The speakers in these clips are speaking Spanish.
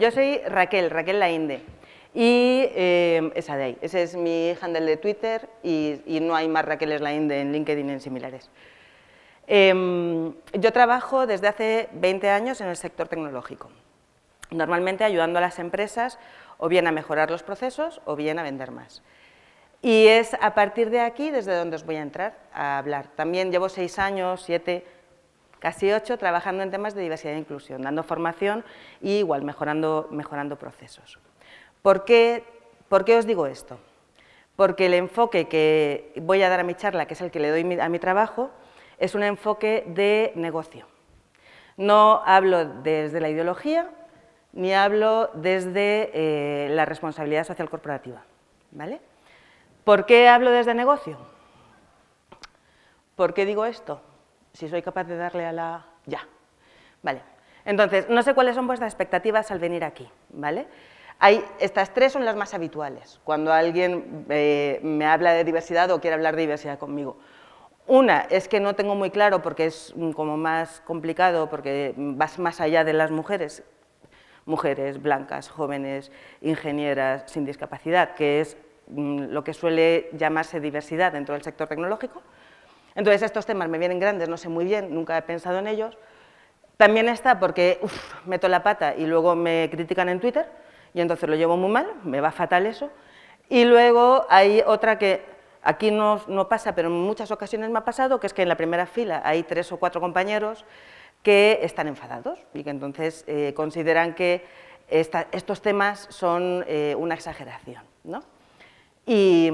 Yo soy Raquel, Raquel Lainde. Y eh, esa de ahí, ese es mi handle de Twitter y, no hay más Raquel Lainde en LinkedIn ni en similares. Em, yo trabajo desde hace 20 años en el sector tecnológico, normalmente ayudando a las empresas o bien a mejorar los procesos o bien a vender más. Y es a partir de aquí desde donde os voy a entrar a hablar. También llevo seis años, siete casi ocho, trabajando en temas de diversidad e inclusión, dando formación y igual mejorando, mejorando procesos. ¿Por qué, os digo esto? Porque el enfoque que voy a dar a mi charla, que es el que le doy a mi trabajo, es un enfoque de negocio. No hablo desde la ideología, ni hablo desde eh, la responsabilidad social corporativa. ¿vale? ¿Por qué hablo desde negocio? ¿Por qué digo esto? si soy capaz de darle a la... ya. Vale. Entonces, no sé cuáles son vuestras expectativas al venir aquí, ¿vale? Hay, estas tres son las más habituales cuando alguien eh, me habla de diversidad o quiere hablar de diversidad conmigo. Una es que no tengo muy claro porque es como más complicado, porque vas más allá de las mujeres, mujeres blancas, jóvenes, ingenieras sin discapacidad, que es mm, lo que suele llamarse diversidad dentro del sector tecnológico. Entonces estos temas me vienen grandes, no sé muy bien, nunca he pensado en ellos. También está porque meto la pata y luego me critican en Twitter y entonces lo llevo muy mal, me va fatal eso. Y luego hay otra que aquí no, pasa, pero en muchas ocasiones me ha pasado, que es que en la primera fila hay tres o cuatro compañeros que están enfadados y que entonces eh, consideran que estos temas son eh, una exageración. y,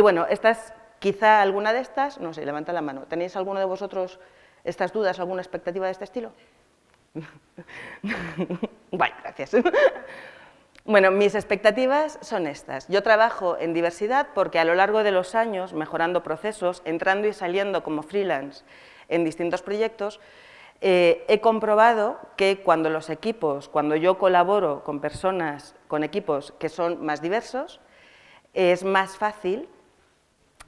bueno, estas Quizá alguna de estas, no sé, levanta la mano. ¿Tenéis alguno de vosotros estas dudas, alguna expectativa de este estilo? Bueno, gracias. Bueno, mis expectativas son estas. Yo trabajo en diversidad porque a lo largo de los años, mejorando procesos, entrando y saliendo como freelance en distintos proyectos, eh, he comprobado que cuando los equipos, cuando yo colaboro con personas, con equipos que son más diversos, es más fácil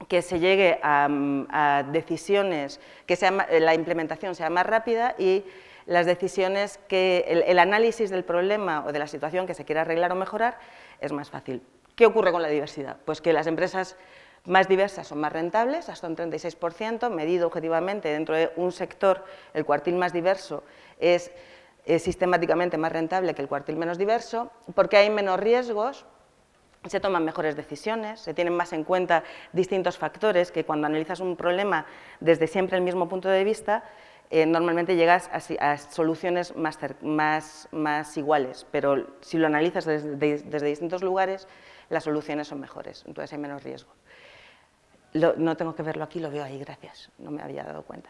que se llegue a, mm, decisiones, que sea, la implementación sea más rápida y las decisiones que el, análisis del problema o de la situación que se quiera arreglar o mejorar es más fácil. ¿Qué ocurre con la diversidad? Pues que las empresas más diversas son más rentables, hasta un 36%, medido objetivamente dentro de un sector, el cuartil más diverso es sistemáticamente más rentable que el cuartil menos diverso, porque hay menos riesgos, se toman mejores decisiones, se tienen más en cuenta distintos factores que cuando analizas un problema desde siempre el mismo punto de vista, eh, normalmente llegas a, soluciones más, iguales, pero si lo analizas desde, distintos lugares, las soluciones son mejores, entonces hay menos riesgo. no tengo que verlo aquí, lo veo ahí, gracias, no me había dado cuenta.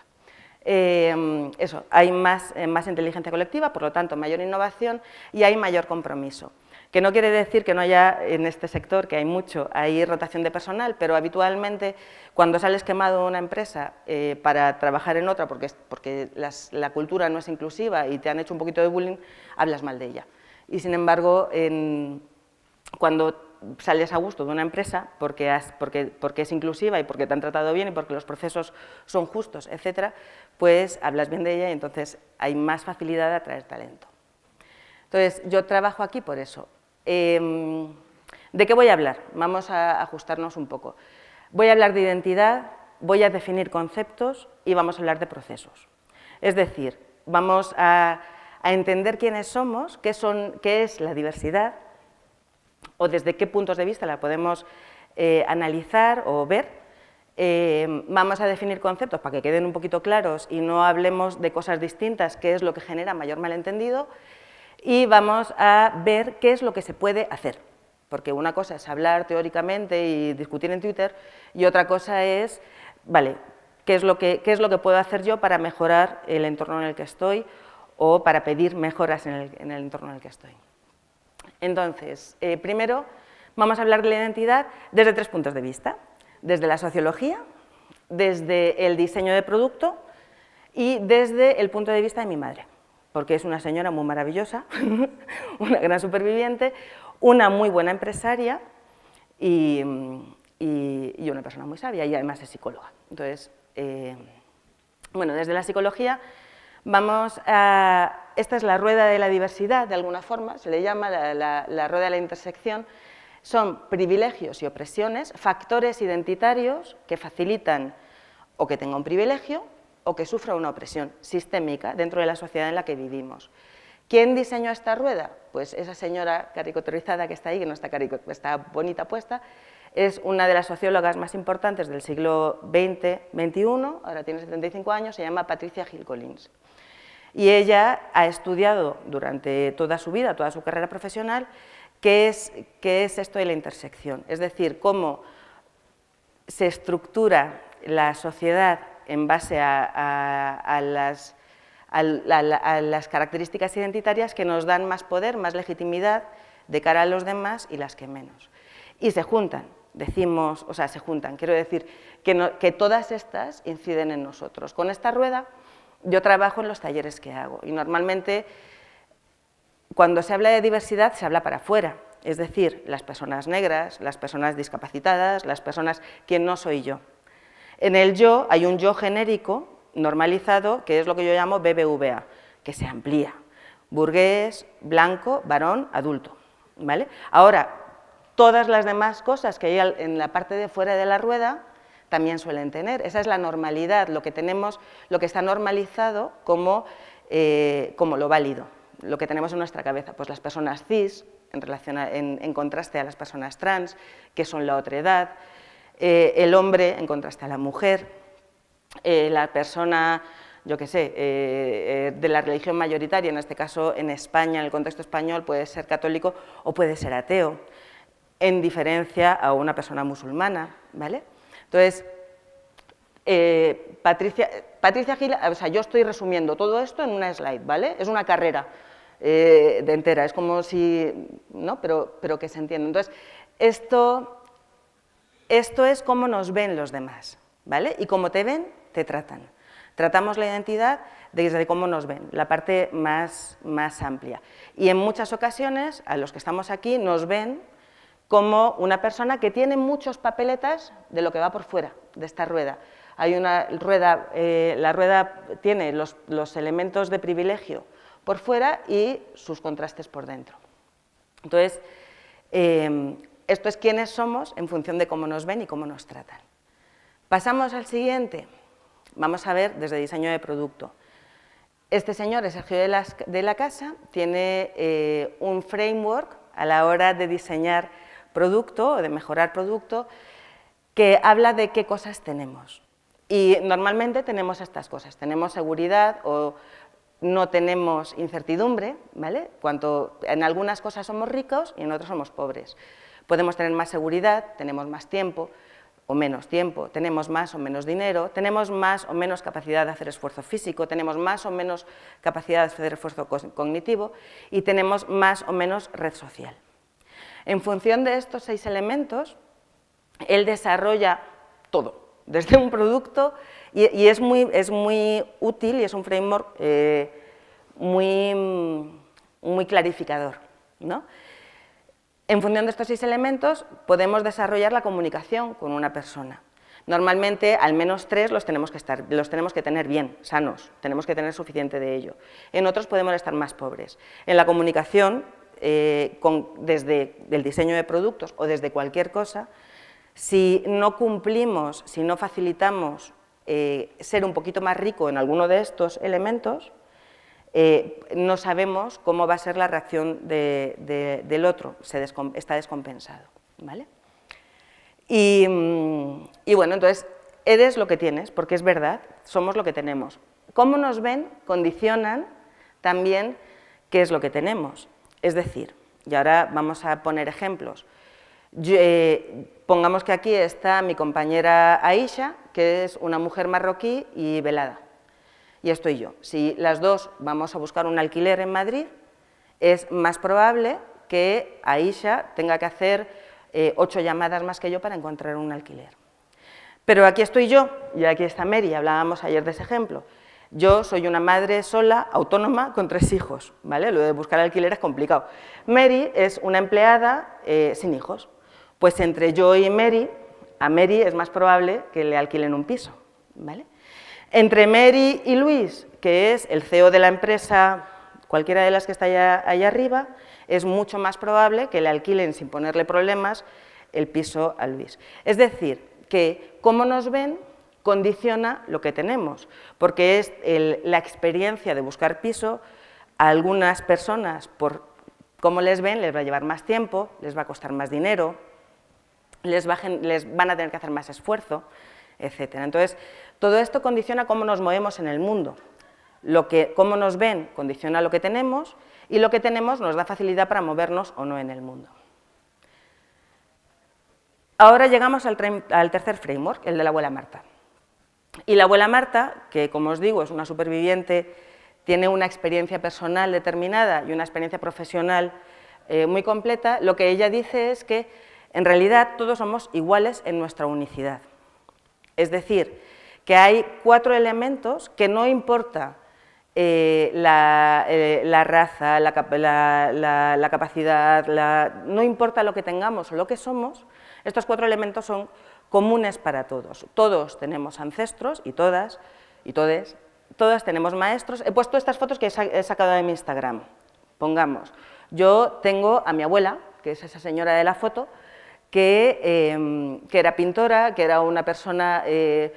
Eh, eso, hay eh, más inteligencia colectiva, por lo tanto, mayor innovación y hay mayor compromiso que no quiere decir que no haya en este sector, que hay mucho, hay rotación de personal, pero habitualmente cuando sales quemado de una empresa eh, para trabajar en otra, porque, la cultura no es inclusiva y te han hecho un poquito de bullying, hablas mal de ella. Y sin embargo, cuando sales a gusto de una empresa porque, porque es inclusiva y porque te han tratado bien y porque los procesos son justos, etcétera, pues hablas bien de ella y entonces hay más facilidad de atraer talento. Entonces, yo trabajo aquí por eso. Em, ¿De qué voy a hablar? Vamos a ajustarnos un poco. Voy a hablar de identidad, voy a definir conceptos y vamos a hablar de procesos. Es decir, vamos a, entender quiénes somos, qué, es la diversidad o desde qué puntos de vista la podemos eh, analizar o ver. Em, vamos a definir conceptos para que queden un poquito claros y no hablemos de cosas distintas, que es lo que genera mayor malentendido y vamos a ver qué es lo que se puede hacer. Porque una cosa es hablar teóricamente y discutir en Twitter y otra cosa es, vale, qué es lo que, qué es lo que puedo hacer yo para mejorar el entorno en el que estoy o para pedir mejoras en el, entorno en el que estoy. Entonces, eh, primero vamos a hablar de la identidad desde tres puntos de vista. Desde la sociología, desde el diseño de producto y desde el punto de vista de mi madre porque es una señora muy maravillosa, una gran superviviente, una muy buena empresaria y, una persona muy sabia y además es psicóloga. Entonces, eh, bueno, desde la psicología vamos a... Esta es la rueda de la diversidad, de alguna forma, se le llama la, la rueda de la intersección. Son privilegios y opresiones, factores identitarios que facilitan o que tenga un privilegio o que sufra una opresión sistémica dentro de la sociedad en la que vivimos. ¿Quién diseñó esta rueda? Pues esa señora caricaturizada que está ahí, que no está, bonita puesta, es una de las sociólogas más importantes del siglo XX-XXI, ahora tiene 75 años, se llama Patricia Gil Collins. Y ella ha estudiado durante toda su vida, toda su carrera profesional, qué es, qué es esto de la intersección, es decir, cómo se estructura la sociedad en base a, las, características identitarias que nos dan más poder, más legitimidad de cara a los demás y las que menos. Y se juntan, decimos, o sea, se juntan, quiero decir que, que todas estas inciden en nosotros. Con esta rueda yo trabajo en los talleres que hago y normalmente cuando se habla de diversidad se habla para afuera, es decir, las personas negras, las personas discapacitadas, las personas que no soy yo. En el yo hay un yo genérico normalizado, que es lo que yo llamo BBVA, que se amplía. Burgués, blanco, varón, adulto. ¿vale? Ahora, todas las demás cosas que hay en la parte de fuera de la rueda también suelen tener. Esa es la normalidad, lo que tenemos, lo que está normalizado como, eh, lo válido, lo que tenemos en nuestra cabeza. Pues las personas cis, en, relación en contraste a las personas trans, que son la otra edad, eh, el hombre en contraste a la mujer, eh, la persona, yo qué sé, eh, de la religión mayoritaria, en este caso en España, en el contexto español, puede ser católico o puede ser ateo, en diferencia a una persona musulmana, ¿vale? Entonces, Patricia, Patricia Gil, o sea, yo estoy resumiendo todo esto en una slide, ¿vale? Es una carrera de entera, es como si, ¿no? Pero, pero que se entiende. Entonces, esto esto es cómo nos ven los demás, ¿vale? Y cómo te ven, te tratan. Tratamos la identidad desde cómo nos ven, la parte más, más amplia. Y en muchas ocasiones, a los que estamos aquí, nos ven como una persona que tiene muchos papeletas de lo que va por fuera de esta rueda. Hay una rueda, eh, la rueda tiene los, elementos de privilegio por fuera y sus contrastes por dentro. Entonces, eh, esto es quiénes somos en función de cómo nos ven y cómo nos tratan. Pasamos al siguiente. Vamos a ver desde diseño de producto. Este señor Sergio de, la Casa, tiene eh, un framework a la hora de diseñar producto o de mejorar producto que habla de qué cosas tenemos. Y normalmente tenemos estas cosas, tenemos seguridad o no tenemos incertidumbre, ¿vale? en algunas cosas somos ricos y en otras somos pobres. Podemos tener más seguridad, tenemos más tiempo o menos tiempo, tenemos más o menos dinero, tenemos más o menos capacidad de hacer esfuerzo físico, tenemos más o menos capacidad de hacer esfuerzo cognitivo y tenemos más o menos red social. En función de estos seis elementos, él desarrolla todo, desde un producto, y, es, muy, es, muy, útil y es un framework eh, muy, muy clarificador. ¿no? En función de estos seis elementos podemos desarrollar la comunicación con una persona. Normalmente al menos tres los tenemos que, estar, los tenemos que tener bien, sanos, tenemos que tener suficiente de ello. En otros podemos estar más pobres. En la comunicación, eh, desde el diseño de productos o desde cualquier cosa, si no cumplimos, si no facilitamos eh, ser un poquito más rico en alguno de estos elementos, eh, no sabemos cómo va a ser la reacción del otro, se está descompensado. ¿vale? Mm, y, bueno, entonces, eres lo que tienes, porque es verdad, somos lo que tenemos. Cómo nos ven condicionan también qué es lo que tenemos. Es decir, y ahora vamos a poner ejemplos. Eh, pongamos que aquí está mi compañera Aisha, que es una mujer marroquí y velada y estoy yo. Si las dos vamos a buscar un alquiler en Madrid, es más probable que Aisha tenga que hacer eh, ocho llamadas más que yo para encontrar un alquiler. Pero aquí estoy yo y aquí está Mary, hablábamos ayer de ese ejemplo. Yo soy una madre sola, autónoma, con tres hijos, ¿vale? Lo de buscar alquiler es complicado. Mary es una empleada eh, sin hijos. Pues entre yo y Mary, a Mary es más probable que le alquilen un piso, ¿vale? Entre Mary y Luis, que es el CEO de la empresa, cualquiera de las que está allá, arriba, es mucho más probable que le alquilen sin ponerle problemas el piso a Luis. Es decir, que cómo nos ven condiciona lo que tenemos, porque es la experiencia de buscar piso a algunas personas, por cómo les ven, les va a llevar más tiempo, les va a costar más dinero, les van a tener que hacer más esfuerzo etcétera. Entonces, todo esto condiciona cómo nos movemos en el mundo. Lo que, cómo nos ven condiciona lo que tenemos y lo que tenemos nos da facilidad para movernos o no en el mundo. Ahora llegamos al, tercer framework, el de la abuela Marta. Y la abuela Marta, que como os digo es una superviviente, tiene una experiencia personal determinada y una experiencia profesional eh, muy completa, lo que ella dice es que en realidad todos somos iguales en nuestra unicidad. Es decir, que hay cuatro elementos que no importa eh, eh, la, raza, la, capacidad, no importa lo que tengamos o lo que somos, estos cuatro elementos son comunes para todos. Todos tenemos ancestros y todas y todas tenemos maestros. He puesto estas fotos que he sacado de mi Instagram. Pongamos, yo tengo a mi abuela, que es esa señora de la foto, que, em, que, era pintora, que era una persona eh,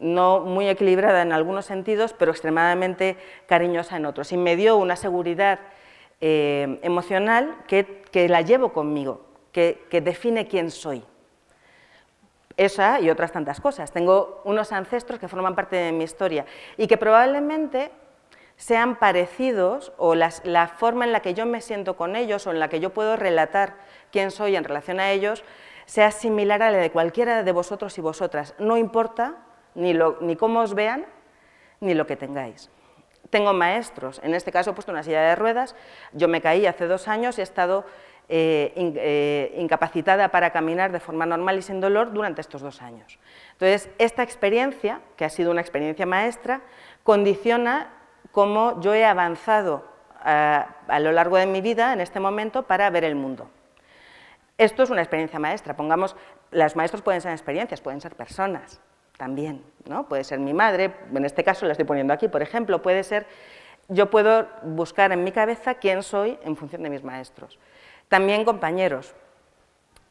no muy equilibrada en algunos sentidos, pero extremadamente cariñosa en otros. Y me dio una seguridad em, emocional que, la llevo conmigo, que, que define quién soy. Esa y otras tantas cosas. Tengo unos ancestros que forman parte de mi historia y que probablemente sean parecidos o las, la forma en la que yo me siento con ellos o en la que yo puedo relatar quién soy en relación a ellos sea similar a la de cualquiera de vosotros y vosotras. No importa ni, lo, ni cómo os vean ni lo que tengáis. Tengo maestros, en este caso he puesto una silla de ruedas, yo me caí hace dos años y he estado eh, eh, incapacitada para caminar de forma normal y sin dolor durante estos dos años. Entonces, esta experiencia, que ha sido una experiencia maestra, condiciona cómo yo he avanzado eh, a, lo largo de mi vida en este momento para ver el mundo. Esto es una experiencia maestra. Pongamos, las maestros pueden ser experiencias, pueden ser personas también, ¿no? Puede ser mi madre, en este caso la estoy poniendo aquí, por ejemplo, puede ser, yo puedo buscar en mi cabeza quién soy en función de mis maestros. También compañeros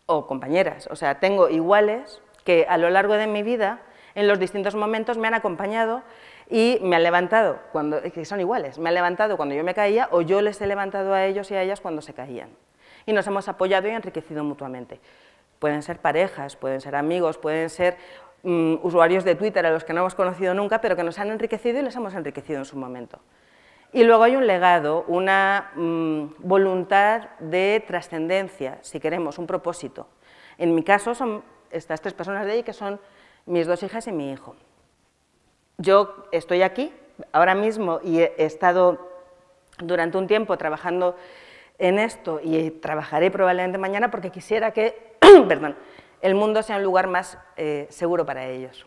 o compañeras, o sea, tengo iguales que a lo largo de mi vida, en los distintos momentos, me han acompañado y me han levantado, cuando, que son iguales, me han levantado cuando yo me caía o yo les he levantado a ellos y a ellas cuando se caían. Y nos hemos apoyado y enriquecido mutuamente. Pueden ser parejas, pueden ser amigos, pueden ser mm, usuarios de Twitter a los que no hemos conocido nunca, pero que nos han enriquecido y les hemos enriquecido en su momento. Y luego hay un legado, una mm, voluntad de trascendencia, si queremos, un propósito. En mi caso son estas tres personas de ahí que son mis dos hijas y mi hijo yo estoy aquí ahora mismo y he estado durante un tiempo trabajando en esto y trabajaré probablemente mañana porque quisiera que el mundo sea un lugar más eh, seguro para ellos.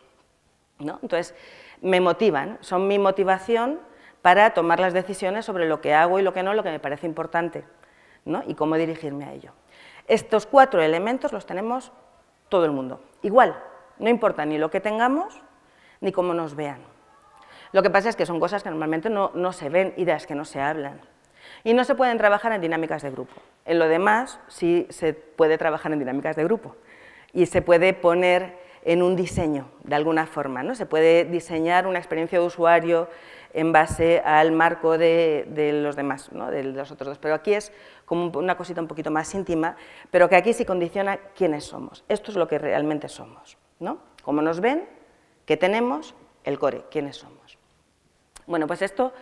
¿no? Entonces, me motivan, son mi motivación para tomar las decisiones sobre lo que hago y lo que no, lo que me parece importante ¿no? y cómo dirigirme a ello. Estos cuatro elementos los tenemos todo el mundo, igual, no importa ni lo que tengamos, ni cómo nos vean. Lo que pasa es que son cosas que normalmente no, se ven, y de las que no se hablan. Y no se pueden trabajar en dinámicas de grupo. En lo demás sí se puede trabajar en dinámicas de grupo y se puede poner en un diseño de alguna forma. ¿no? Se puede diseñar una experiencia de usuario en base al marco de, los demás, de los otros dos. Pero aquí es como una cosita un poquito más íntima, pero que aquí sí condiciona quiénes somos. Esto es lo que realmente somos. ¿no? Cómo nos ven que tenemos, el core, quiénes somos. Bueno, pues esto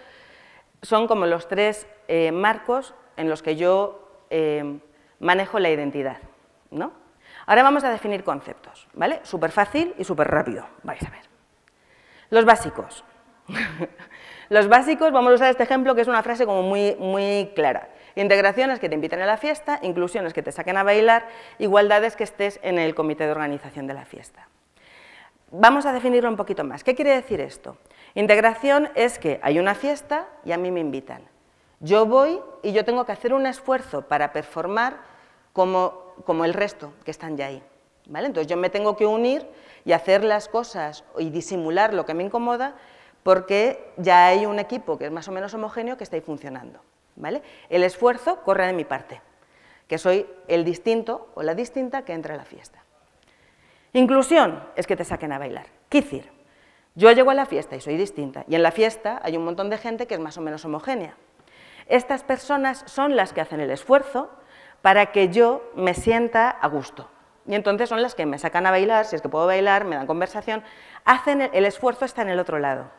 son como los tres eh, marcos en los que yo eh, manejo la identidad. Ahora vamos a definir conceptos, ¿vale? Súper fácil y súper rápido, vais a ver. Los básicos. los básicos, vamos a usar este ejemplo que es una frase como muy, muy clara. Integraciones que te inviten a la fiesta, inclusiones que te saquen a bailar, igualdades que estés en el comité de organización de la fiesta. Vamos a definirlo un poquito más. ¿Qué quiere decir esto? Integración es que hay una fiesta y a mí me invitan. Yo voy y yo tengo que hacer un esfuerzo para performar como, el resto que están ya ahí. ¿vale? Entonces yo me tengo que unir y hacer las cosas y disimular lo que me incomoda porque ya hay un equipo que es más o menos homogéneo que está ahí funcionando. ¿vale? El esfuerzo corre de mi parte, que soy el distinto o la distinta que entra a la fiesta. Inclusión es que te saquen a bailar. ¿Qué decir? Yo llego a la fiesta y soy distinta, y en la fiesta hay un montón de gente que es más o menos homogénea. Estas personas son las que hacen el esfuerzo para que yo me sienta a gusto. Y entonces son las que me sacan a bailar, si es que puedo bailar, me dan conversación, hacen el, esfuerzo está en el otro lado,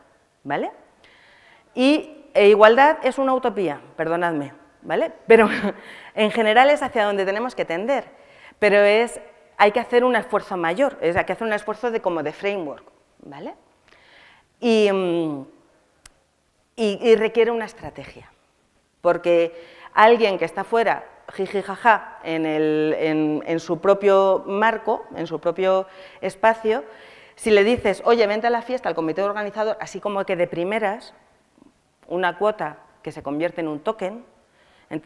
¿vale? Y e igualdad es una utopía, perdonadme, ¿vale? Pero en general es hacia donde tenemos que tender, pero es hay que hacer un esfuerzo mayor, es, hay que hacer un esfuerzo de, como de framework, ¿vale? Y, mm, requiere una estrategia, porque alguien que está fuera, jiji jaja, en, en su propio marco, en su propio espacio, si le dices, oye, vente a la fiesta al comité organizador, así como que de primeras, una cuota que se convierte en un token,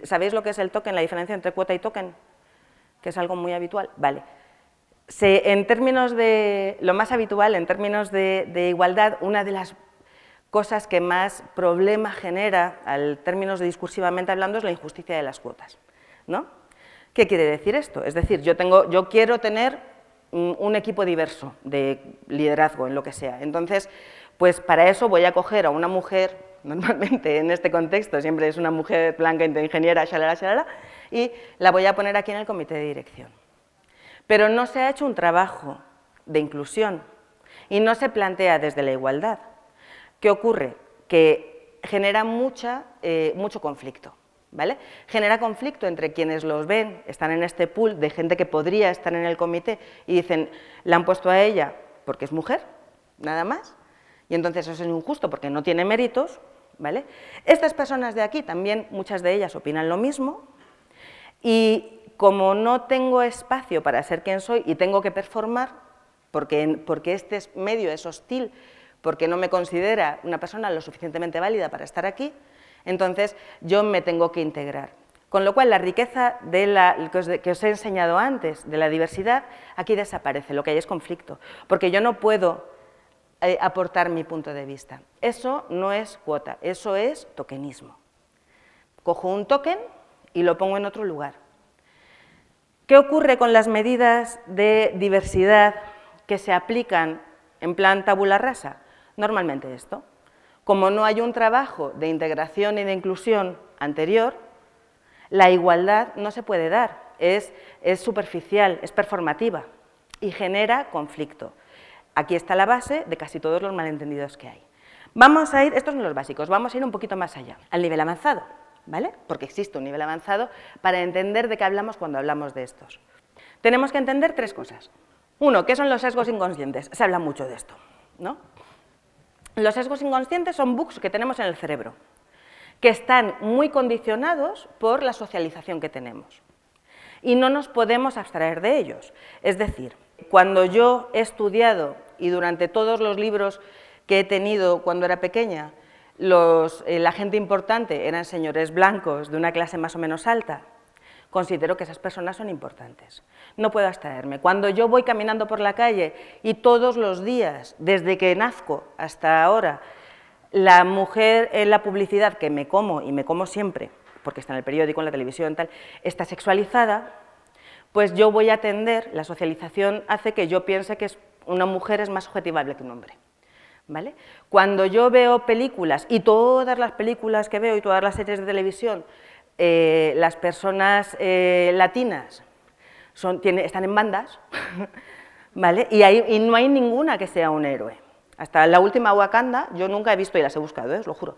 ¿sabéis lo que es el token, la diferencia entre cuota y token? Que es algo muy habitual, vale en términos de lo más habitual, en términos de, igualdad, una de las cosas que más problema genera, al términos de discursivamente hablando, es la injusticia de las cuotas. ¿no? ¿Qué quiere decir esto? Es decir, yo, quiero tener un equipo diverso de liderazgo en lo que sea. Entonces, pues para eso voy a coger a una mujer, normalmente en este contexto siempre es una mujer blanca, ingeniera, shalala, y la voy a poner aquí en el comité de dirección. Pero no se ha hecho un trabajo de inclusión y no se plantea desde la igualdad. ¿Qué ocurre? Que genera eh, mucho conflicto. ¿Vale? Genera conflicto entre quienes los ven, están en este pool de gente que podría estar en el comité y dicen, la han puesto a ella porque es mujer, nada más, y entonces eso es injusto porque no tiene méritos, ¿vale? Estas personas de aquí también, muchas de ellas opinan lo mismo y como no tengo espacio para ser quien soy y tengo que performar, porque, este medio es hostil, porque no me considera una persona lo suficientemente válida para estar aquí, entonces yo me tengo que integrar. Con lo cual, la riqueza que, os, he enseñado antes, de la diversidad, aquí desaparece, lo que hay es conflicto, porque yo no puedo eh, aportar mi punto de vista. Eso no es cuota, eso es tokenismo. Cojo un token y lo pongo en otro lugar. ¿Qué ocurre con las medidas de diversidad que se aplican en plan tabula rasa? Normalmente esto. Como no hay un trabajo de integración y de inclusión anterior, la igualdad no se puede dar, es, superficial, es performativa y genera conflicto. Aquí está la base de casi todos los malentendidos que hay. Vamos a ir, estos son los básicos, vamos a ir un poquito más allá, al nivel avanzado. Porque existe un nivel avanzado para entender de qué hablamos cuando hablamos de estos. Tenemos que entender tres cosas. Uno, ¿qué son los sesgos inconscientes? Se habla mucho de esto, ¿no? Los sesgos inconscientes son bugs que tenemos en el cerebro, que están muy condicionados por la socialización que tenemos. Y no nos podemos abstraer de ellos. Es decir, cuando yo he estudiado y durante todos los libros que he tenido cuando era pequeña, eh, la gente importante eran señores blancos de una clase más o menos alta, considero que esas personas son importantes. No puedo abstraerme. Cuando yo voy caminando por la calle y todos los días, desde que nazco hasta ahora, la mujer en la publicidad que me como, y me como siempre, porque está en el periódico, en la televisión, tal, está sexualizada, pues yo voy a atender, la socialización hace que yo piense que una mujer es más objetivable que un hombre. Cuando yo veo películas, y todas las películas que veo y todas las series de televisión, eh, las personas eh, latinas están en bandas, ¿vale? Y, no hay ninguna que sea un héroe. Hasta la última Wakanda, yo nunca he visto, y las he buscado, ¿eh? os lo juro,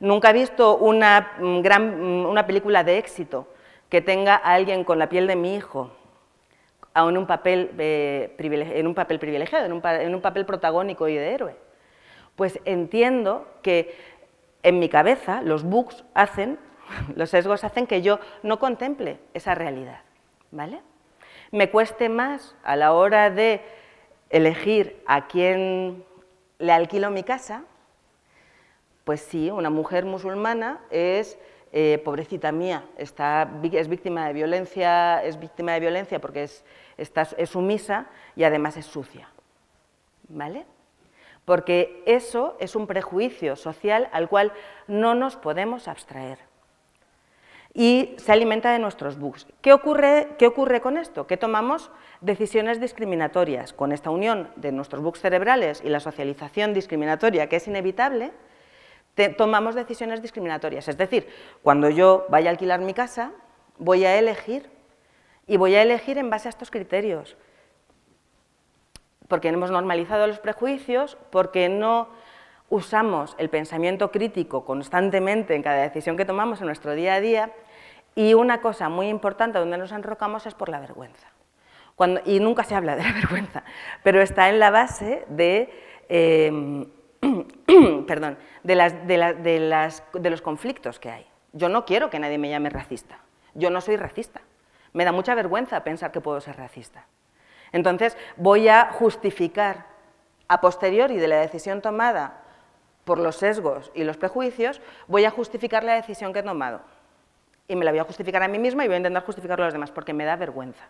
nunca he visto una, mm, gran, mm, una película de éxito que tenga a alguien con la piel de mi hijo, en un papel, en un papel privilegiado, en un, en un papel protagónico y de héroe pues entiendo que en mi cabeza los bugs hacen, los sesgos hacen que yo no contemple esa realidad, ¿vale? Me cueste más a la hora de elegir a quién le alquilo mi casa, pues sí, una mujer musulmana es eh, pobrecita mía, es víctima de violencia, es víctima de violencia porque es sumisa y además es sucia, ¿vale? porque eso es un prejuicio social al cual no nos podemos abstraer. Y se alimenta de nuestros bugs. ¿Qué ocurre, con esto? Que tomamos decisiones discriminatorias. Con esta unión de nuestros bugs cerebrales y la socialización discriminatoria, que es inevitable, tomamos decisiones discriminatorias. Es decir, cuando yo vaya a alquilar mi casa, voy a elegir y voy a elegir en base a estos criterios porque hemos normalizado los prejuicios, porque no usamos el pensamiento crítico constantemente en cada decisión que tomamos en nuestro día a día y una cosa muy importante donde nos enrocamos es por la vergüenza. y nunca se habla de la vergüenza, pero está en la base de, em, de los conflictos que hay. Yo no quiero que nadie me llame racista, yo no soy racista. Me da mucha vergüenza pensar que puedo ser racista. Entonces, voy a justificar a posteriori de la decisión tomada por los sesgos y los prejuicios, voy a justificar la decisión que he tomado. Y me la voy a justificar a mí misma y voy a intentar justificarlo a los demás, porque me da vergüenza.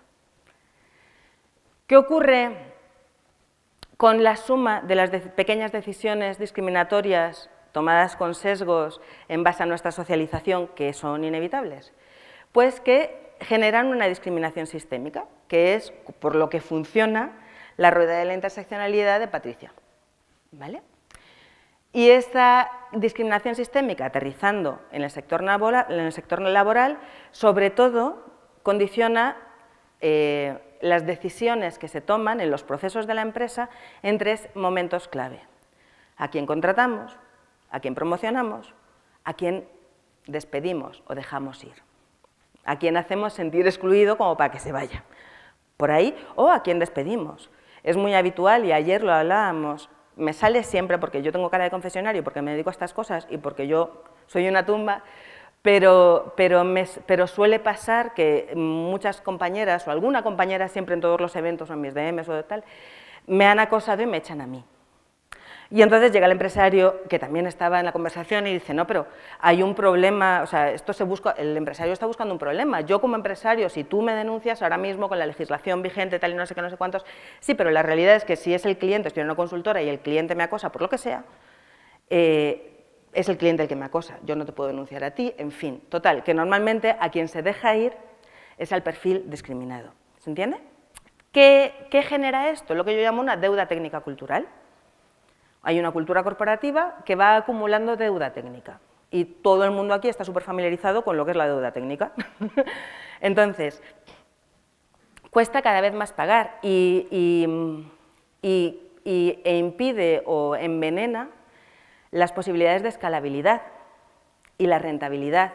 ¿Qué ocurre con la suma de las pequeñas decisiones discriminatorias tomadas con sesgos en base a nuestra socialización, que son inevitables? Pues que generan una discriminación sistémica que es por lo que funciona la rueda de la interseccionalidad de Patricia. ¿Vale? Y esta discriminación sistémica, aterrizando en el sector laboral, laboral sobre todo condiciona eh, las decisiones que se toman en los procesos de la empresa en tres momentos clave. A quién contratamos, a quién promocionamos, a quién despedimos o dejamos ir. A quién hacemos sentir excluido como para que se vaya por ahí o a quién despedimos. Es muy habitual y ayer lo hablábamos, me sale siempre porque yo tengo cara de confesionario, porque me dedico a estas cosas y porque yo soy una tumba, pero, suele pasar que muchas compañeras o alguna compañera siempre en todos los eventos o en mis DMs o de tal, me han acosado y me echan a mí. Y entonces llega el empresario, que también estaba en la conversación, y dice, no, pero hay un problema, o sea, esto se busca, el empresario está buscando un problema. Yo como empresario, si tú me denuncias ahora mismo con la legislación vigente, tal y no sé qué, no sé cuántos, sí, pero la realidad es que si es el cliente, estoy en una consultora y el cliente me acosa por lo que sea, eh, es el cliente el que me acosa, yo no te puedo denunciar a ti, en fin. Total, que normalmente a quien se deja ir es al perfil discriminado. ¿Se entiende? ¿Qué, genera esto? Lo que yo llamo una deuda técnica cultural. Hay una cultura corporativa que va acumulando deuda técnica y todo el mundo aquí está súper familiarizado con lo que es la deuda técnica. Entonces, cuesta cada vez más pagar y, e impide o envenena las posibilidades de escalabilidad y la rentabilidad.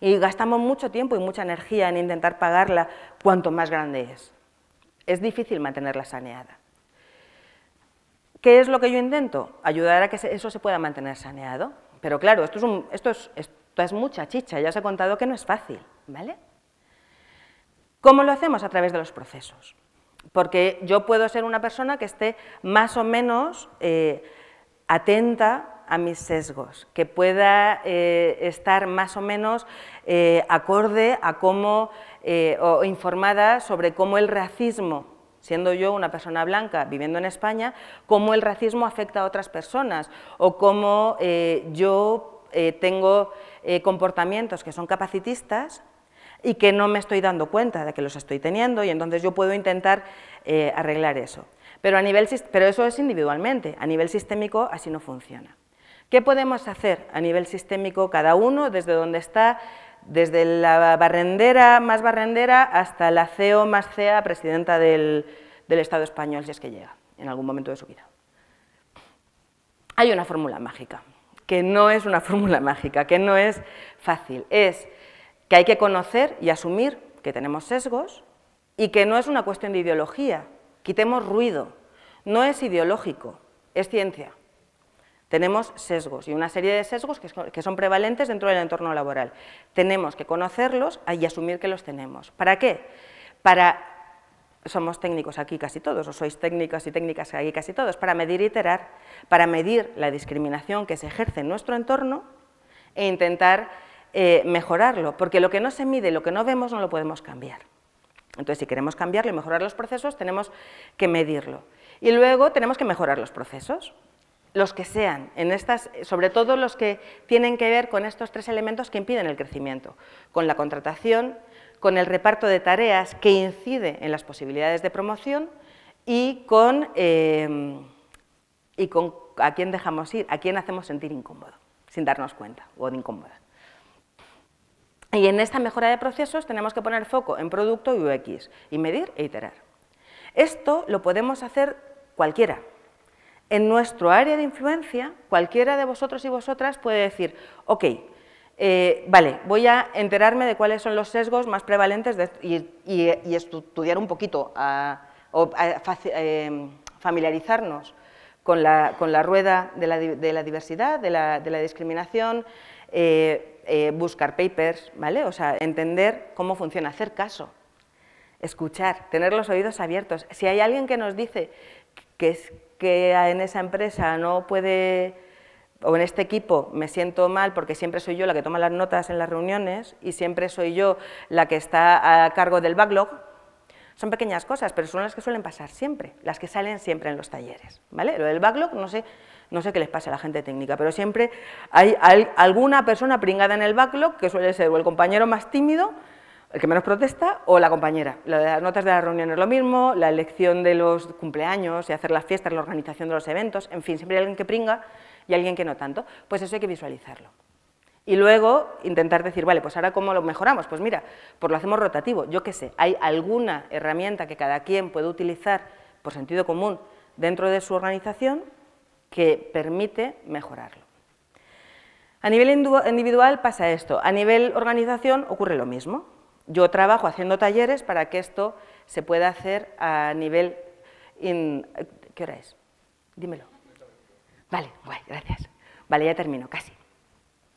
Y gastamos mucho tiempo y mucha energía en intentar pagarla cuanto más grande es. Es difícil mantenerla saneada. ¿Qué es lo que yo intento? Ayudar a que eso se pueda mantener saneado. Pero claro, esto es, esto mucha chicha, ya os he contado que no es fácil. ¿vale? ¿Cómo lo hacemos? A través de los procesos. Porque yo puedo ser una persona que esté más o menos eh, atenta a mis sesgos, que pueda eh, estar más o menos eh, acorde a cómo, o informada sobre cómo el racismo siendo yo una persona blanca viviendo en España, cómo el racismo afecta a otras personas o cómo eh, yo eh, tengo eh, comportamientos que son capacitistas y que no me estoy dando cuenta de que los estoy teniendo y entonces yo puedo intentar arreglar eso. Pero, a nivel, pero eso es individualmente, a nivel sistémico así no funciona. ¿Qué podemos hacer a nivel sistémico cada uno desde donde está, desde la barrendera más barrendera hasta la CEO más CEA, presidenta del, del Estado español, si es que llega en algún momento de su vida. Hay una fórmula mágica, que no es una fórmula mágica, que no es fácil, es que hay que conocer y asumir que tenemos sesgos y que no es una cuestión de ideología, quitemos ruido, no es ideológico, es ciencia. Tenemos sesgos y una serie de sesgos que son prevalentes dentro del entorno laboral. Tenemos que conocerlos ah, y asumir que los tenemos. ¿Para qué? Para somos técnicos aquí casi todos, o sois técnicos y técnicas aquí casi todos, para medir y iterar, para medir la discriminación que se ejerce en nuestro entorno e intentar eh, mejorarlo, porque lo que no se mide, lo que no vemos, no lo podemos cambiar. Entonces, si queremos cambiarlo y mejorar los procesos, tenemos que medirlo. Y luego tenemos que mejorar los procesos los que sean, en estas, sobre todo los que tienen que ver con estos tres elementos que impiden el crecimiento, con la contratación, con el reparto de tareas que incide en las posibilidades de promoción y con, em, y con a quién dejamos ir, a quién hacemos sentir incómodo, sin darnos cuenta o de incómoda. Y en esta mejora de procesos tenemos que poner foco en producto y UX y medir e iterar. Esto lo podemos hacer cualquiera, en nuestro área de influencia, cualquiera de vosotros y vosotras puede decir, ok, eh, vale, voy a enterarme de cuáles son los sesgos más prevalentes y, estudiar un poquito, eh, familiarizarnos con la, rueda de la, diversidad, de la, discriminación, eh, buscar papers, ¿vale? O sea, entender cómo funciona, hacer caso, escuchar, tener los oídos abiertos. Si hay alguien que nos dice que es que en esa empresa no puede, o en este equipo me siento mal porque siempre soy yo la que toma las notas en las reuniones y siempre soy yo la que está a cargo del backlog, son pequeñas cosas, pero son las que suelen pasar siempre, las que salen siempre en los talleres. ¿vale? Lo del backlog, no sé, no sé qué les pasa a la gente técnica, pero siempre hay, alguna persona pringada en el backlog, que suele ser o el compañero más tímido, el que menos protesta o la compañera. Las notas de la reunión es lo mismo, la elección de los cumpleaños y hacer las fiestas, la organización de los eventos, en fin, siempre hay alguien que pringa y alguien que no tanto. Pues eso hay que visualizarlo. Y luego intentar decir, vale, pues ahora cómo lo mejoramos. Pues mira, pues lo hacemos rotativo. Yo qué sé, hay alguna herramienta que cada quien puede utilizar por sentido común dentro de su organización que permite mejorarlo. A nivel individual pasa esto. A nivel organización ocurre lo mismo. Yo trabajo haciendo talleres para que esto se pueda hacer a nivel... ¿Qué hora es? Dímelo. Vale, gracias. Vale, ya termino, casi.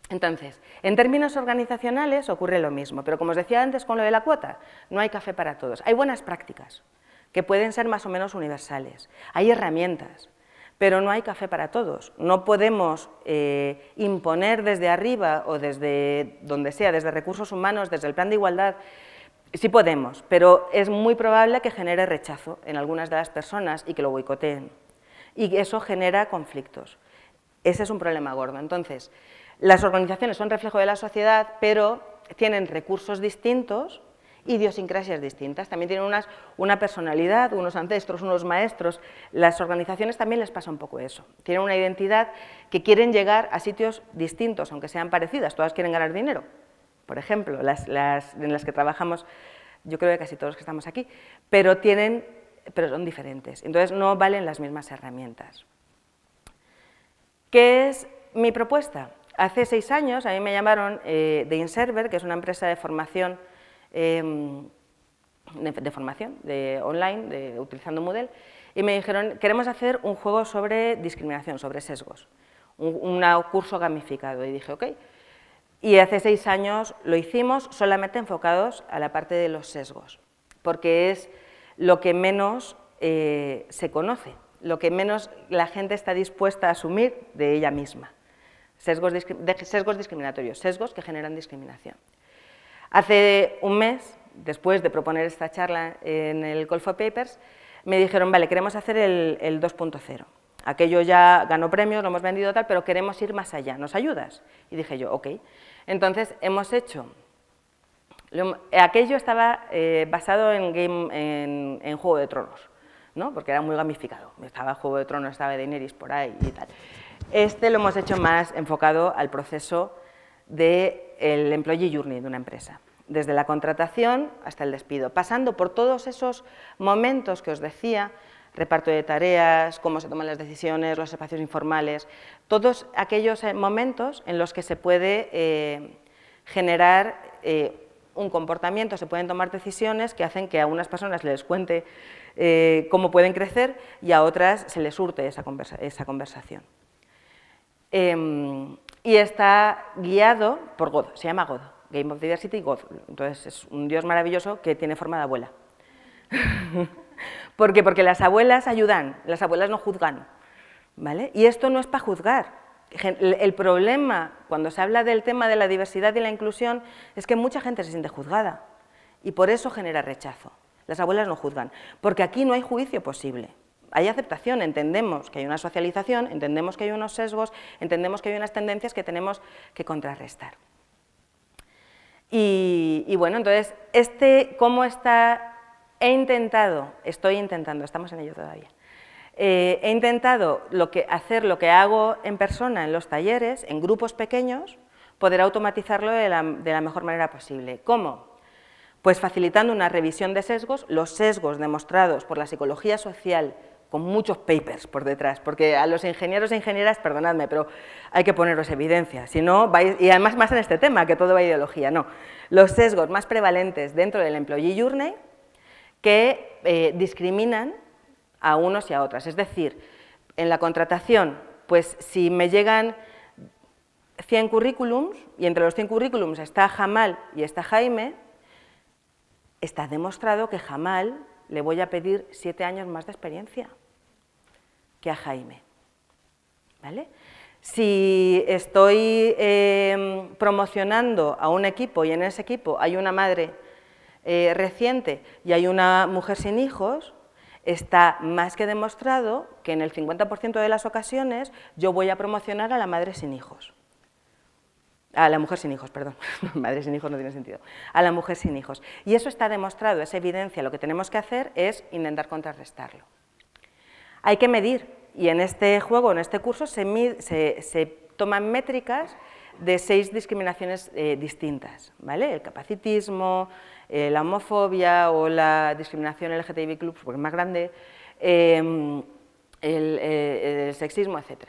Entonces, en términos organizacionales ocurre lo mismo, pero como os decía antes con lo de la cuota, no hay café para todos. Hay buenas prácticas que pueden ser más o menos universales. Hay herramientas pero no hay café para todos. No podemos eh, imponer desde arriba o desde donde sea, desde recursos humanos, desde el plan de igualdad, sí podemos, pero es muy probable que genere rechazo en algunas de las personas y que lo boicoteen. Y eso genera conflictos. Ese es un problema gordo. Entonces, las organizaciones son reflejo de la sociedad, pero tienen recursos distintos idiosincrasias distintas, también tienen unas, una personalidad, unos ancestros, unos maestros. Las organizaciones también les pasa un poco eso. Tienen una identidad que quieren llegar a sitios distintos, aunque sean parecidas. Todas quieren ganar dinero, por ejemplo, las, en las que trabajamos, yo creo que casi todos que estamos aquí, pero, tienen, pero son diferentes. Entonces no valen las mismas herramientas. ¿Qué es mi propuesta? Hace seis años a mí me llamaron eh, de Inserver, que es una empresa de formación Em, de, formación de online, utilizando Moodle, y me dijeron, queremos hacer un juego sobre discriminación, sobre sesgos, un, curso gamificado, y dije, ok. Y hace seis años lo hicimos solamente enfocados a la parte de los sesgos, porque es lo que menos eh, se conoce, lo que menos la gente está dispuesta a asumir de ella misma. sesgos discriminatorios, sesgos que generan discriminación. Hace un mes, después de proponer esta charla en el Call for Papers, me dijeron, vale, queremos hacer el, 2.0. Aquello ya ganó premios, lo hemos vendido tal, pero queremos ir más allá, ¿nos ayudas? Y dije yo, ok. Entonces, hemos hecho... aquello estaba eh, basado en, Juego de Tronos. ¿no? porque era muy gamificado, estaba Juego de Tronos, estaba Daenerys por ahí y tal. Este lo hemos hecho más enfocado al proceso del employee journey de una empresa, desde la contratación hasta el despido, pasando por todos esos momentos que os decía, reparto de tareas, cómo se toman las decisiones, los espacios informales, todos aquellos eh, momentos en los que se puede eh, generar eh, un comportamiento, se pueden tomar decisiones que hacen que a unas personas les cuente cómo pueden crecer y a otras se les surte esa, esa conversación. Em, y está guiado por God, se llama God, Game of Diversity God, entonces es un dios maravilloso que tiene forma de abuela. ¿Por qué? Porque las abuelas ayudan, las abuelas no juzgan, ¿vale? Y esto no es para juzgar. El problema cuando se habla del tema de la diversidad y la inclusión es que mucha gente se siente juzgada y por eso genera rechazo. Las abuelas no juzgan, porque aquí no hay juicio posible hay aceptación, entendemos que hay una socialización, entendemos que hay unos sesgos, entendemos que hay unas tendencias que tenemos que contrarrestar. Y, bueno, entonces, este, ¿cómo está? He intentado, estoy intentando, estamos en ello todavía, eh, he intentado lo que, hacer lo que hago en persona, en los talleres, en grupos pequeños, poder automatizarlo de la, de la mejor manera posible. ¿Cómo? Pues facilitando una revisión de sesgos, los sesgos demostrados por la psicología social con muchos papers por detrás, porque a los ingenieros e ingenieras, perdonadme, pero hay que poneros evidencia, si no, vais, y además más en este tema, que todo va a ideología, no. Los sesgos más prevalentes dentro del Employee Journey que eh, discriminan a unos y a otras, es decir, en la contratación, pues si me llegan 100 currículums, y entre los 100 currículums está Jamal y está Jaime, está demostrado que Jamal le voy a pedir siete años más de experiencia que a Jaime. ¿Vale? Si estoy em, promocionando a un equipo y en ese equipo hay una madre eh, reciente y hay una mujer sin hijos, está más que demostrado que en el 50% de las ocasiones yo voy a promocionar a la madre sin hijos. A la mujer sin hijos, perdón. madre sin hijos no tiene sentido. A la mujer sin hijos. Y eso está demostrado, es evidencia. Lo que tenemos que hacer es intentar contrarrestarlo. Hay que medir y en este juego, en este curso, se, se, toman métricas de seis discriminaciones eh, distintas, ¿vale? El capacitismo, eh, la homofobia o la discriminación LGTB club, porque es más grande, em, eh, el, sexismo, etc.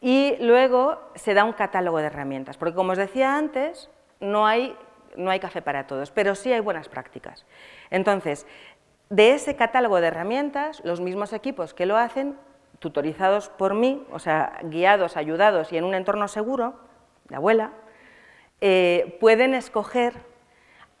Y luego se da un catálogo de herramientas, porque como os decía antes, no hay, no hay, café para todos, pero sí hay buenas prácticas. Entonces, de ese catálogo de herramientas, los mismos equipos que lo hacen, tutorizados por mí, o sea, guiados, ayudados y en un entorno seguro, la abuela, eh, pueden escoger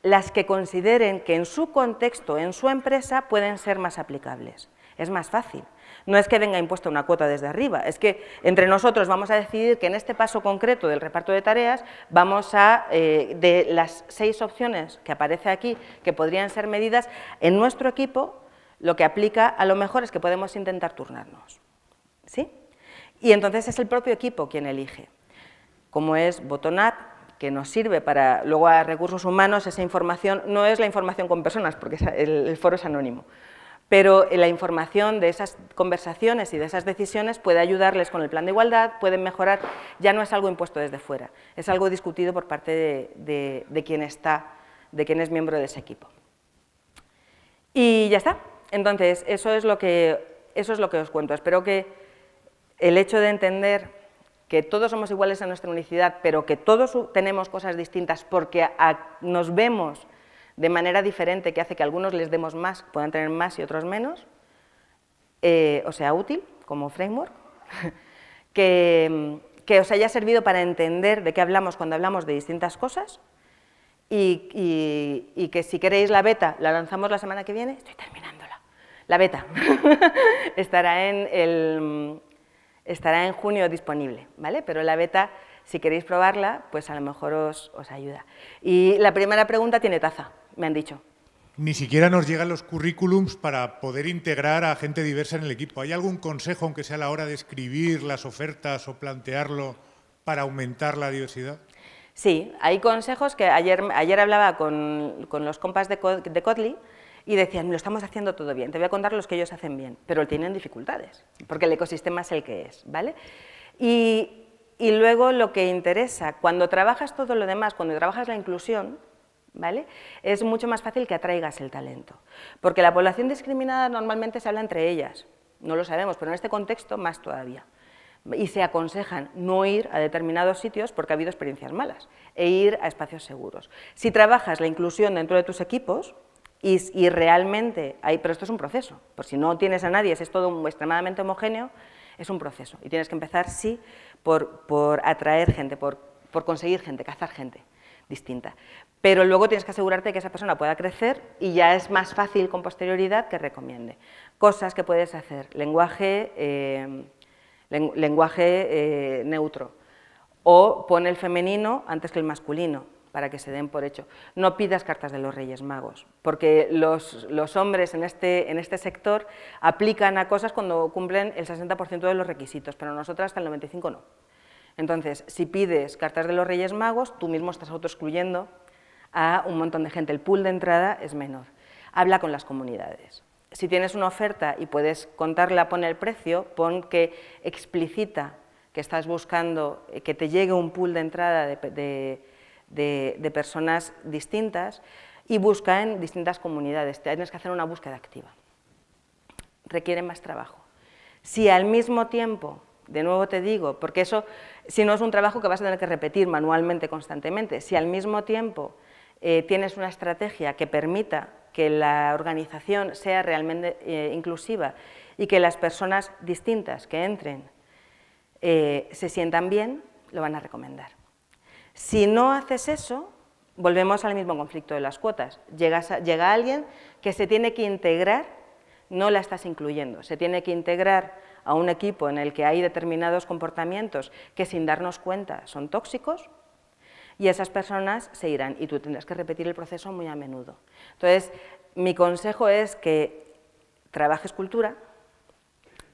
las que consideren que en su contexto, en su empresa, pueden ser más aplicables. Es más fácil no es que venga impuesta una cuota desde arriba, es que entre nosotros vamos a decidir que en este paso concreto del reparto de tareas vamos a, eh, de las seis opciones que aparece aquí, que podrían ser medidas, en nuestro equipo lo que aplica a lo mejor es que podemos intentar turnarnos. ¿Sí? Y entonces es el propio equipo quien elige. Como es Botonat, que nos sirve para luego a recursos humanos, esa información no es la información con personas, porque el foro es anónimo, pero eh, la información de esas conversaciones y de esas decisiones puede ayudarles con el plan de igualdad, pueden mejorar, ya no es algo impuesto desde fuera, es algo discutido por parte de, quien está, de quien es miembro de ese equipo. Y ya está, entonces eso es lo que, eso es lo que os cuento, espero que el hecho de entender que todos somos iguales en nuestra unicidad, pero que todos tenemos cosas distintas porque nos vemos de manera diferente que hace que algunos les demos más, puedan tener más y otros menos, eh, o sea, útil como framework, que, os haya servido para entender de qué hablamos cuando hablamos de distintas cosas y, que si queréis la beta, la lanzamos la semana que viene, estoy terminándola, la beta estará, en el, estará en junio disponible, ¿vale? Pero la beta si queréis probarla, pues a lo mejor os, ayuda. Y la primera pregunta tiene taza, me han dicho. Ni siquiera nos llegan los currículums para poder integrar a gente diversa en el equipo. ¿Hay algún consejo, aunque sea a la hora de escribir las ofertas o plantearlo, para aumentar la diversidad? Sí, hay consejos que ayer, ayer hablaba con, los compas de, de Kotli y decían, lo estamos haciendo todo bien, te voy a contar los que ellos hacen bien, pero tienen dificultades, porque el ecosistema es el que es, ¿vale? Y, y luego lo que interesa, cuando trabajas todo lo demás, cuando trabajas la inclusión, es mucho más fácil que atraigas el talento, porque la población discriminada normalmente se habla entre ellas, no lo sabemos, pero en este contexto más todavía. Y se aconsejan no ir a determinados sitios porque ha habido experiencias malas, e ir a espacios seguros. Si trabajas la inclusión dentro de tus equipos, y, realmente, hay, pero esto es un proceso, por si no tienes a nadie, si es todo extremadamente homogéneo, es un proceso. Y tienes que empezar, sí, por, atraer gente, por conseguir gente, cazar gente distinta pero luego tienes que asegurarte que esa persona pueda crecer y ya es más fácil con posterioridad que recomiende. Cosas que puedes hacer, lenguaje, eh, lenguaje eh, neutro o pon el femenino antes que el masculino para que se den por hecho. No pidas cartas de los Reyes Magos, porque los, hombres en este, en este sector aplican a cosas cuando cumplen el 60% de los requisitos, pero nosotras hasta el 95% no. Entonces, si pides cartas de los Reyes Magos, tú mismo estás autoexcluyendo a un montón de gente. El pool de entrada es menor. Habla con las comunidades. Si tienes una oferta y puedes contarla, pon el precio, pon que explicita que estás buscando eh, que te llegue un pool de entrada de, de personas distintas y busca en distintas comunidades. Tienes que hacer una búsqueda activa. Requiere más trabajo. Si al mismo tiempo de nuevo te digo, porque eso, si no es un trabajo que vas a tener que repetir manualmente constantemente, si al mismo tiempo eh, tienes una estrategia que permita que la organización sea realmente eh, inclusiva y que las personas distintas que entren eh, se sientan bien, lo van a recomendar. Si no haces eso, volvemos al mismo conflicto de las cuotas. llega alguien que se tiene que integrar, no la estás incluyendo, se tiene que integrar a un equipo en el que hay determinados comportamientos que sin darnos cuenta son tóxicos, y esas personas se irán y tú tendrás que repetir el proceso muy a menudo. Entonces, mi consejo es que trabajes cultura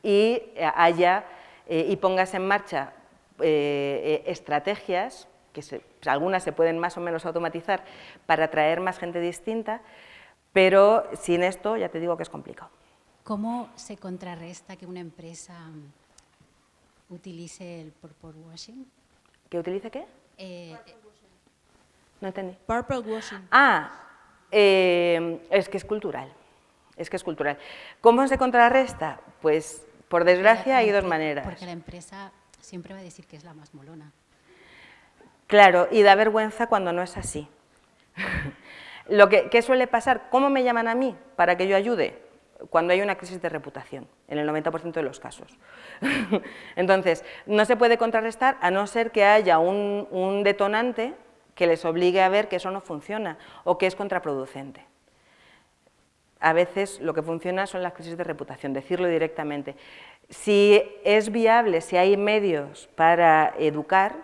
y eh, haya eh, y pongas en marcha eh, estrategias, que pues, algunas se pueden más o menos automatizar, para atraer más gente distinta, pero sin esto ya te digo que es complicado. ¿Cómo se contrarresta que una empresa mm, utilice el por washing? ¿Que utilice qué? Purple washing. Ah, eh, es que es cultural. Es que es cultural. ¿Cómo se contrarresta? Pues, por desgracia, hay dos maneras. Porque la empresa siempre va a decir que es la más molona. Claro, y da vergüenza cuando no es así. Lo que, ¿Qué suele pasar? ¿Cómo me llaman a mí para que yo ayude? Cuando hay una crisis de reputación, en el 90% de los casos. Entonces, no se puede contrarrestar a no ser que haya un detonante que les obligue a ver que eso no funciona o que es contraproducente. A veces lo que funciona son las crisis de reputación, decirlo directamente. Si es viable, si hay medios para educar,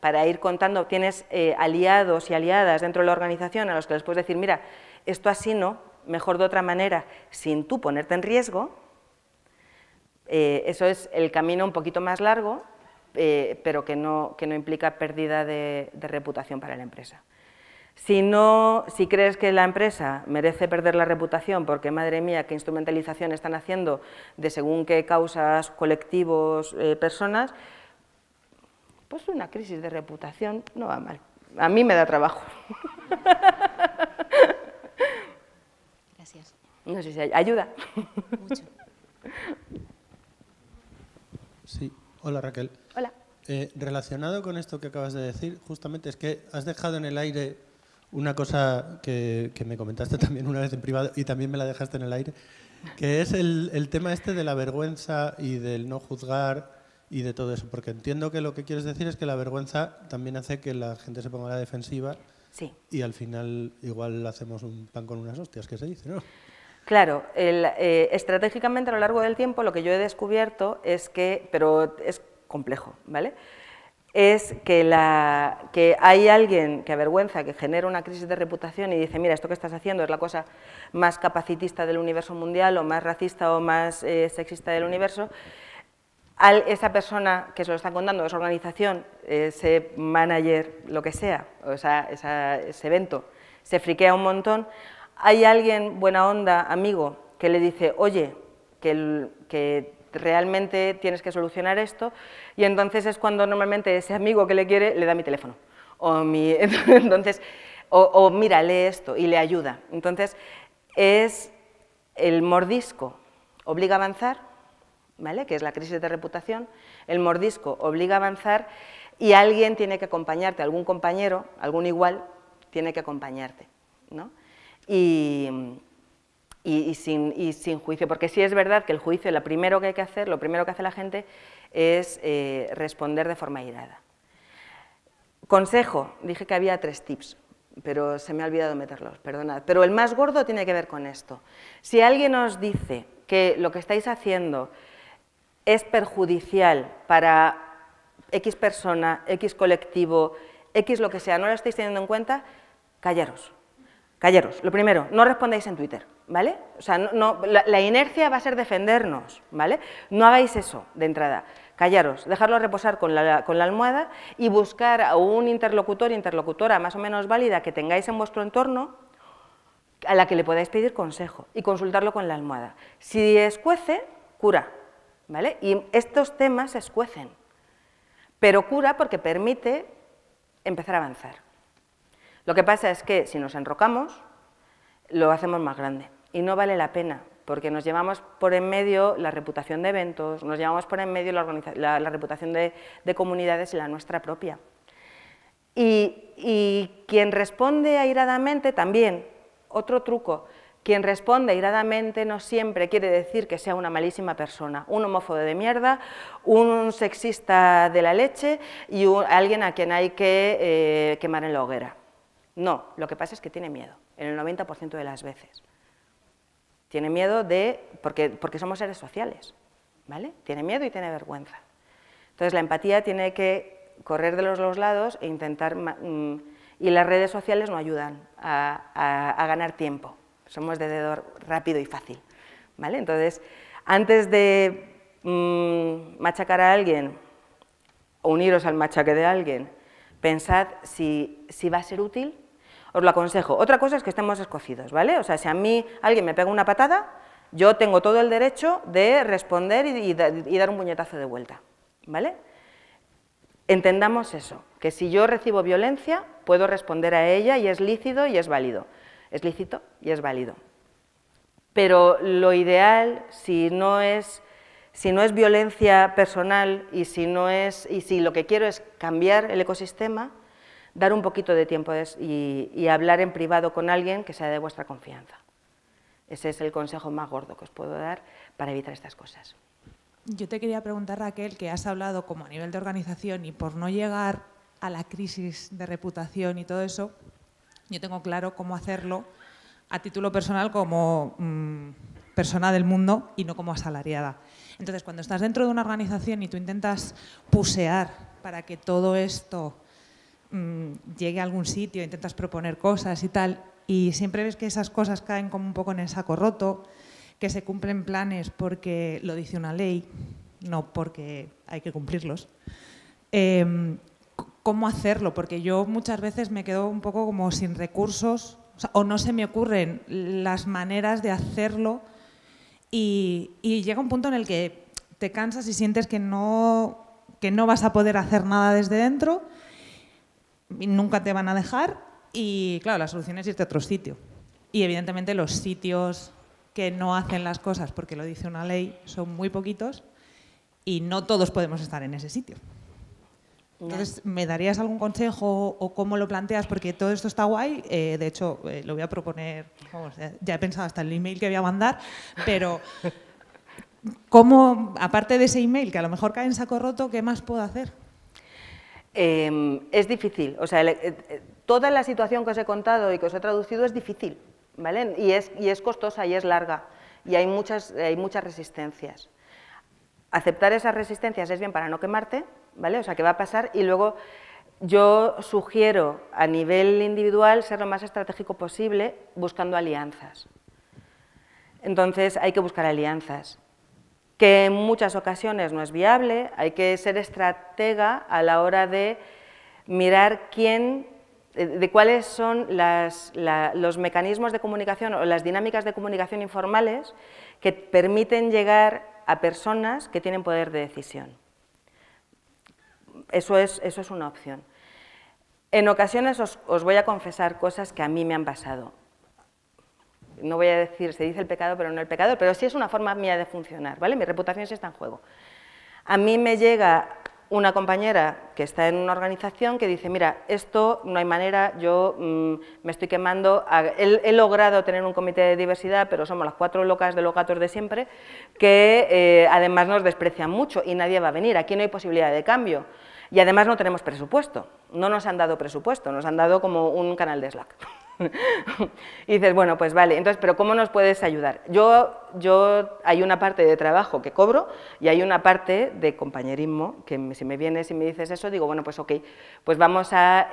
para ir contando, tienes eh, aliados y aliadas dentro de la organización a los que les puedes decir, mira, esto así no, mejor de otra manera, sin tú ponerte en riesgo, eh, eso es el camino un poquito más largo, eh, pero que no, que no, implica pérdida de, reputación para la empresa. Si, no, si crees que la empresa merece perder la reputación porque, madre mía, qué instrumentalización están haciendo de según qué causas, colectivos, eh, personas, pues una crisis de reputación no va mal. A mí me da trabajo. Gracias. No sé si ayuda. Sí, hola Raquel. Eh, relacionado con esto que acabas de decir, justamente es que has dejado en el aire una cosa que, me comentaste también una vez en privado y también me la dejaste en el aire, que es el, tema este de la vergüenza y del no juzgar y de todo eso, porque entiendo que lo que quieres decir es que la vergüenza también hace que la gente se ponga a la defensiva y al final igual hacemos un pan con unas hostias, que se dice, ¿no? Claro, eh, estratégicamente a lo largo del tiempo lo que yo he descubierto es que, pero es complejo, ¿vale? es que, la, que, hay alguien que avergüenza, que genera una crisis de reputación y dice, mira, esto que estás haciendo es la cosa más capacitista del universo mundial o más racista o más eh, sexista del universo, esa persona que se lo está contando, esa organización, ese manager, lo que sea, o ese evento, se friquea un montón, hay alguien buena onda, amigo, que le dice, oye, que realmente tienes que solucionar esto, y entonces es cuando normalmente ese amigo que le quiere le da mi teléfono, o mi, entonces, o, mira, lee esto y le ayuda. Entonces, es el mordisco obliga a avanzar, ¿vale? que es la crisis de reputación, el mordisco obliga a avanzar y alguien tiene que acompañarte, algún compañero, algún igual, tiene que acompañarte. ¿no? Y, y, sin, y, sin, juicio. Porque sí es verdad que el juicio, lo primero que hay que hacer, lo primero que hace la gente es eh, responder de forma irada Consejo, dije que había tres tips, pero se me ha olvidado meterlos, perdonad. Pero el más gordo tiene que ver con esto. Si alguien os dice que lo que estáis haciendo es perjudicial para X persona, X colectivo, X lo que sea, no lo estáis teniendo en cuenta, callaros. Callaros. Lo primero, no respondáis en Twitter. ¿vale? O sea, no, la, inercia va a ser defendernos, ¿vale? No hagáis eso de entrada, callaros, dejarlo reposar con la, con la almohada y buscar a un interlocutor, interlocutora más o menos válida que tengáis en vuestro entorno, a la que le podáis pedir consejo y consultarlo con la almohada. Si escuece, cura, ¿vale? Y estos temas escuecen, pero cura porque permite empezar a avanzar. Lo que pasa es que si nos enrocamos, lo hacemos más grande y no vale la pena, porque nos llevamos por en medio la reputación de eventos, nos llevamos por en medio la, reputación de, comunidades y la nuestra propia. Y, quien responde airadamente también, otro truco, quien responde airadamente no siempre quiere decir que sea una malísima persona, un homófobo de mierda, un sexista de la leche y alguien a quien hay que eh, quemar en la hoguera. No, lo que pasa es que tiene miedo, en el 90% de las veces. Tiene miedo de, porque, somos seres sociales, ¿vale? Tiene miedo y tiene vergüenza. Entonces la empatía tiene que correr de los dos lados e intentar, mm, y las redes sociales no ayudan a, ganar tiempo. Somos de dedo rápido y fácil, ¿vale? Entonces, antes de mm, machacar a alguien, o uniros al machaque de alguien, pensad si va a ser útil os lo aconsejo. Otra cosa es que estemos escocidos, ¿vale? O sea, si a mí alguien me pega una patada, yo tengo todo el derecho de responder y, dar un puñetazo de vuelta, ¿vale? Entendamos eso, que si yo recibo violencia, puedo responder a ella y es lícito y es válido. Es lícito y es válido. Pero lo ideal, si no es si no es violencia personal y si, no es, y si lo que quiero es cambiar el ecosistema, dar un poquito de tiempo y, hablar en privado con alguien que sea de vuestra confianza. Ese es el consejo más gordo que os puedo dar para evitar estas cosas. Yo te quería preguntar, Raquel, que has hablado como a nivel de organización y por no llegar a la crisis de reputación y todo eso, yo tengo claro cómo hacerlo a título personal como mm, persona del mundo y no como asalariada. Entonces, cuando estás dentro de una organización y tú intentas pusear para que todo esto Mm, llegue a algún sitio, intentas proponer cosas y tal, y siempre ves que esas cosas caen como un poco en el saco roto, que se cumplen planes porque lo dice una ley, no porque hay que cumplirlos. Em, ¿Cómo hacerlo? Porque yo muchas veces me quedo un poco como sin recursos o, no se me ocurren las maneras de hacerlo y, y, llega un punto en el que te cansas y sientes que no, que no vas a poder hacer nada desde dentro nunca te van a dejar y claro, la solución es irte a otro sitio. Y evidentemente los sitios que no hacen las cosas porque lo dice una ley son muy poquitos y no todos podemos estar en ese sitio. Entonces, ¿me darías algún consejo o cómo lo planteas? Porque todo esto está guay. Eh, de hecho, eh, lo voy a proponer, ya he pensado hasta el email que voy a mandar, pero ¿cómo, aparte de ese email, que a lo mejor cae en saco roto, qué más puedo hacer? Em, es difícil, o sea, eh, eh, toda la situación que os he contado y que os he traducido es difícil, ¿vale? Y es, y es costosa y es larga, y hay muchas, hay muchas resistencias. Aceptar esas resistencias es bien para no quemarte, ¿vale? O sea, ¿qué va a pasar y luego yo sugiero a nivel individual ser lo más estratégico posible buscando alianzas. Entonces hay que buscar alianzas que en muchas ocasiones no es viable, hay que ser estratega a la hora de mirar quién, eh, de cuáles son los mecanismos de comunicación o las dinámicas de comunicación informales que permiten llegar a personas que tienen poder de decisión. Eso es, una opción. En ocasiones os voy a confesar cosas que a mí me han pasado no voy a decir, se dice el pecado, pero no el pecador, pero sí es una forma mía de funcionar, ¿vale? Mi reputación sí está en juego. A mí me llega una compañera que está en una organización que dice, mira, esto no hay manera, yo mm, me estoy quemando, he, logrado tener un comité de diversidad, pero somos las cuatro locas de los gatos de siempre, que eh, además nos desprecian mucho y nadie va a venir, aquí no hay posibilidad de cambio. Y además no tenemos presupuesto, no nos han dado presupuesto, nos han dado como un canal de Slack. y dices, bueno, pues vale, entonces, pero ¿cómo nos puedes ayudar? Yo, yo, hay una parte de trabajo que cobro y hay una parte de compañerismo, que si me vienes y me dices eso, digo, bueno, pues ok, pues vamos a,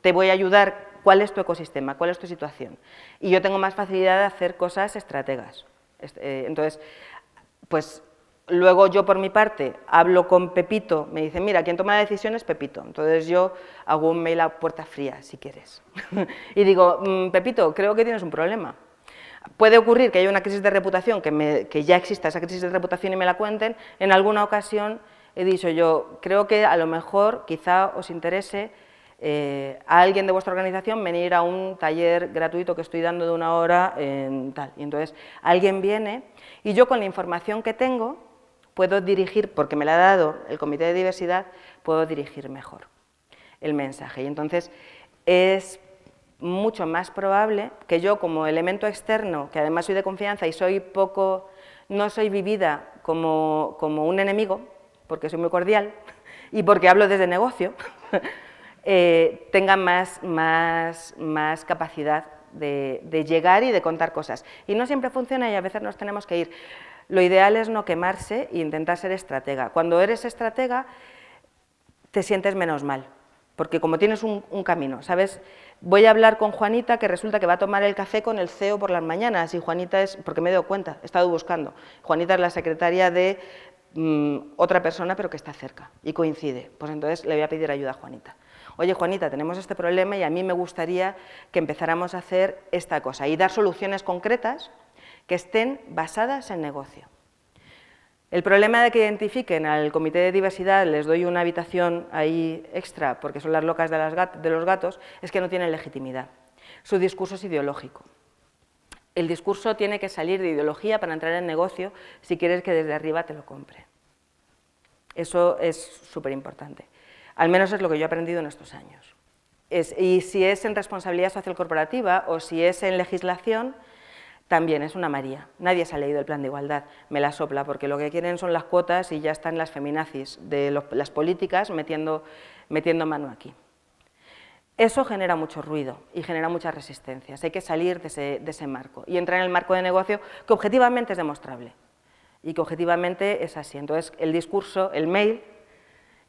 te voy a ayudar, ¿cuál es tu ecosistema? ¿Cuál es tu situación? Y yo tengo más facilidad de hacer cosas estrategas. Eh, entonces, pues Luego yo por mi parte hablo con Pepito, me dice, mira, quien toma la decisión es Pepito. Entonces yo hago un mail a puerta fría, si quieres. y digo, mm, Pepito, creo que tienes un problema. Puede ocurrir que haya una crisis de reputación, que, ya exista esa crisis de reputación y me la cuenten. En alguna ocasión he dicho yo, creo que a lo mejor quizá os interese eh, a alguien de vuestra organización venir a un taller gratuito que estoy dando de una hora tal. Y entonces alguien viene y yo con la información que tengo puedo dirigir, porque me la ha dado el Comité de Diversidad, puedo dirigir mejor el mensaje. Y entonces es mucho más probable que yo como elemento externo, que además soy de confianza y soy poco, no soy vivida como, un enemigo, porque soy muy cordial y porque hablo desde negocio, eh, tenga más, más, más capacidad de, llegar y de contar cosas. Y no siempre funciona y a veces nos tenemos que ir. Lo ideal es no quemarse e intentar ser estratega. Cuando eres estratega, te sientes menos mal, porque como tienes un, camino, ¿sabes? Voy a hablar con Juanita, que resulta que va a tomar el café con el CEO por las mañanas, y Juanita es, porque me he dado cuenta, he estado buscando, Juanita es la secretaria de mm, otra persona, pero que está cerca, y coincide, pues entonces le voy a pedir ayuda a Juanita oye Juanita, tenemos este problema y a mí me gustaría que empezáramos a hacer esta cosa y dar soluciones concretas que estén basadas en negocio. El problema de que identifiquen al comité de diversidad, les doy una habitación ahí extra porque son las locas de, los gatos, es que no tienen legitimidad. Su discurso es ideológico. El discurso tiene que salir de ideología para entrar en negocio si quieres que desde arriba te lo compre. Eso es súper importante. Al menos es lo que yo he aprendido en estos años. y si es en responsabilidad social corporativa o si es en legislación, también es una María. Nadie se ha leído el plan de igualdad, me la sopla, porque lo que quieren son las cuotas y ya están las feminazis de las políticas metiendo, mano aquí. Eso genera mucho ruido y genera muchas resistencias. Hay que salir de ese, de ese marco y entrar en el marco de negocio que objetivamente es demostrable y que objetivamente es así. Entonces, el discurso, el mail,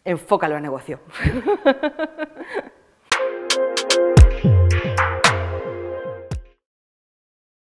enfócalo al negocio.